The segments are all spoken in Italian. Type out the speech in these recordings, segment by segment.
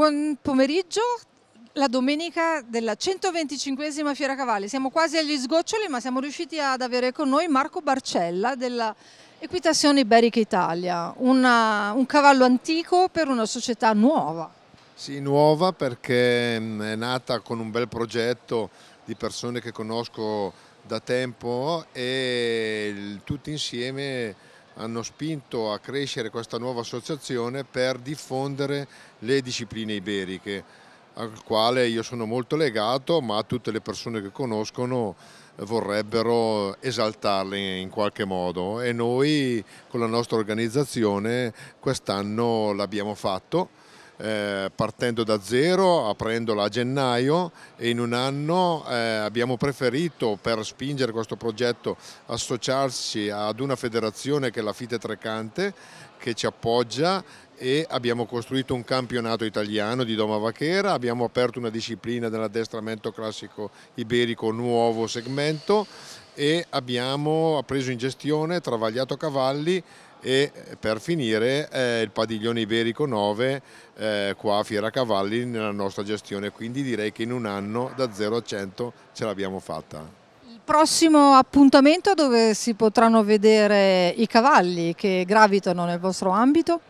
Buon pomeriggio. La domenica della 125esima Fiera Cavalli. Siamo quasi agli sgoccioli, ma siamo riusciti ad avere con noi Marco Barcella della Equitazione Iberica Italia, una, un cavallo antico per una società nuova. Sì, nuova perché mm, è nata con un bel progetto di persone che conosco da tempo e tutti insieme hanno spinto a crescere questa nuova associazione per diffondere le discipline iberiche, al quale io sono molto legato, ma tutte le persone che conoscono vorrebbero esaltarle in qualche modo e noi con la nostra organizzazione quest'anno l'abbiamo fatto eh, partendo da zero, aprendola a gennaio e in un anno eh, abbiamo preferito per spingere questo progetto associarci ad una federazione che è la Fite Trecante che ci appoggia e abbiamo costruito un campionato italiano di Doma Vachera, abbiamo aperto una disciplina dell'addestramento classico iberico nuovo segmento e abbiamo preso in gestione Travagliato Cavalli e eh, per finire eh, il padiglione iberico 9 eh, qua a Fiera Cavalli nella nostra gestione, quindi direi che in un anno da 0 a 100 ce l'abbiamo fatta. Il prossimo appuntamento dove si potranno vedere i cavalli che gravitano nel vostro ambito?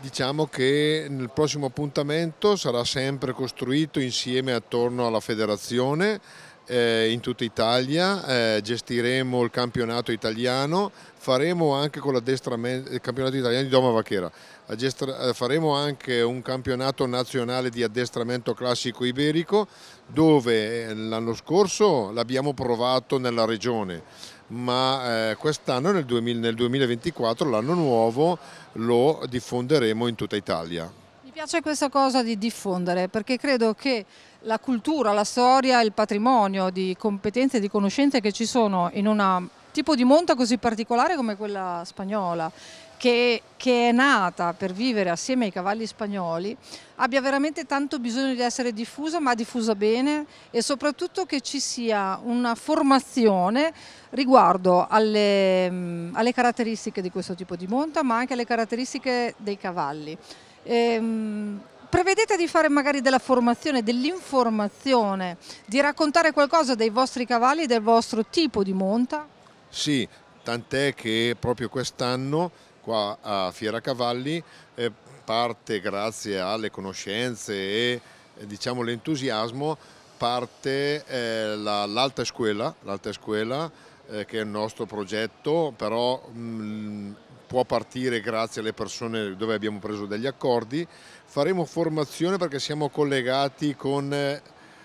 Diciamo che il prossimo appuntamento sarà sempre costruito insieme attorno alla federazione eh, in tutta Italia, eh, gestiremo il campionato italiano, faremo anche con l'addestramento il campionato italiano di Doma Vachera, eh, faremo anche un campionato nazionale di addestramento classico iberico dove l'anno scorso l'abbiamo provato nella regione ma quest'anno nel 2024, l'anno nuovo, lo diffonderemo in tutta Italia. Mi piace questa cosa di diffondere perché credo che la cultura, la storia, il patrimonio di competenze e di conoscenze che ci sono in un tipo di monta così particolare come quella spagnola, che, che, è nata per vivere assieme ai cavalli spagnoli, abbia veramente tanto bisogno di essere diffusa, ma diffusa bene e soprattutto che ci sia una formazione riguardo alle, mm, alle caratteristiche di questo tipo di monta, ma anche alle caratteristiche dei cavalli. E, ehm, prevedete di fare magari della formazione, dell'informazione, di raccontare qualcosa dei vostri cavalli e del vostro tipo di monta? Sì, tant'è che proprio quest'anno qua a Fiera Cavalli eh, parte grazie alle conoscenze e eh, diciamo l'entusiasmo parte eh, l'alta la, scuola, scuola eh, che è il nostro progetto, però mh, mm, può partire grazie alle persone dove abbiamo preso degli accordi. Faremo formazione perché siamo collegati con eh,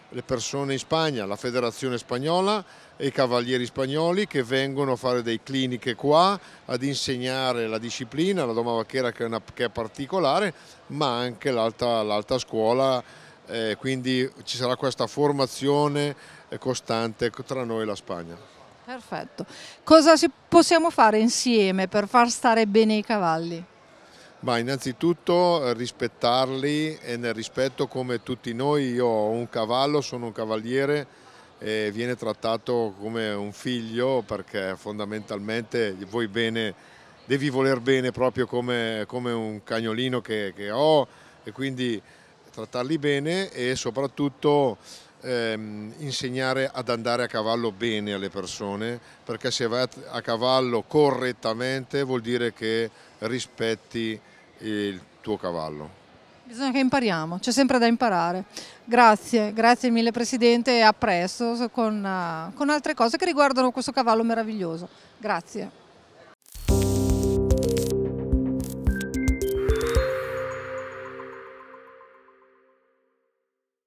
le persone in Spagna, la federazione spagnola e i cavalieri spagnoli che vengono a fare dei cliniche qua, ad insegnare la disciplina, la doma vacchera che è, una, che è particolare, ma anche l'alta scuola, eh, quindi ci sarà questa formazione eh, costante tra noi e la Spagna. Perfetto. Cosa possiamo fare insieme per far stare bene i cavalli? Ma innanzitutto eh, rispettarli e nel rispetto come tutti noi, io ho un cavallo, sono un cavaliere e viene trattato come un figlio perché fondamentalmente vuoi bene, devi voler bene proprio come, come un cagnolino che, che ho e quindi trattarli bene e soprattutto ehm, insegnare ad andare a cavallo bene alle persone, perché se vai a cavallo correttamente vuol dire che rispetti il tuo cavallo. Bisogna che impariamo, c'è sempre da imparare. Grazie, grazie mille Presidente e a presto con, eh, con altre cose che riguardano questo cavallo meraviglioso. Grazie.